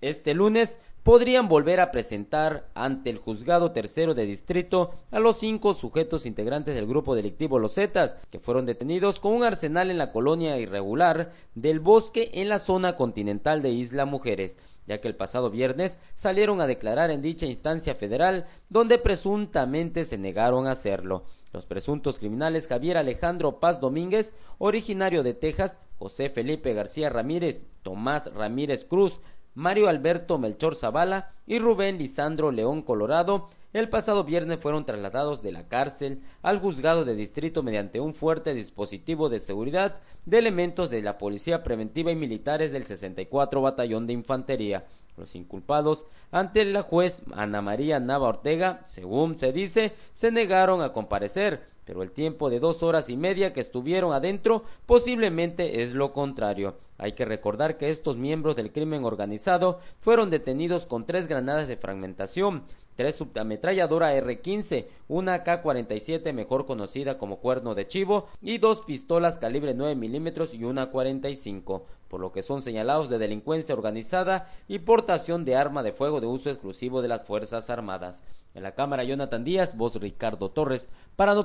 este lunes podrían volver a presentar ante el juzgado tercero de distrito a los cinco sujetos integrantes del grupo delictivo Los Zetas, que fueron detenidos con un arsenal en la colonia irregular del bosque en la zona continental de Isla Mujeres, ya que el pasado viernes salieron a declarar en dicha instancia federal, donde presuntamente se negaron a hacerlo. Los presuntos criminales Javier Alejandro Paz Domínguez, originario de Texas, José Felipe García Ramírez, Tomás Ramírez Cruz, Mario Alberto Melchor Zavala y Rubén Lisandro León Colorado, el pasado viernes fueron trasladados de la cárcel al juzgado de distrito mediante un fuerte dispositivo de seguridad de elementos de la Policía Preventiva y militares del 64 Batallón de Infantería. Los inculpados, ante la juez Ana María Nava Ortega, según se dice, se negaron a comparecer, pero el tiempo de dos horas y media que estuvieron adentro posiblemente es lo contrario. Hay que recordar que estos miembros del crimen organizado fueron detenidos con tres granadas de fragmentación, tres subametralladora R15, una K47 mejor conocida como cuerno de chivo y dos pistolas calibre 9 milímetros y una 45, por lo que son señalados de delincuencia organizada y portación de arma de fuego de uso exclusivo de las Fuerzas Armadas. En la cámara Jonathan Díaz, voz Ricardo Torres, para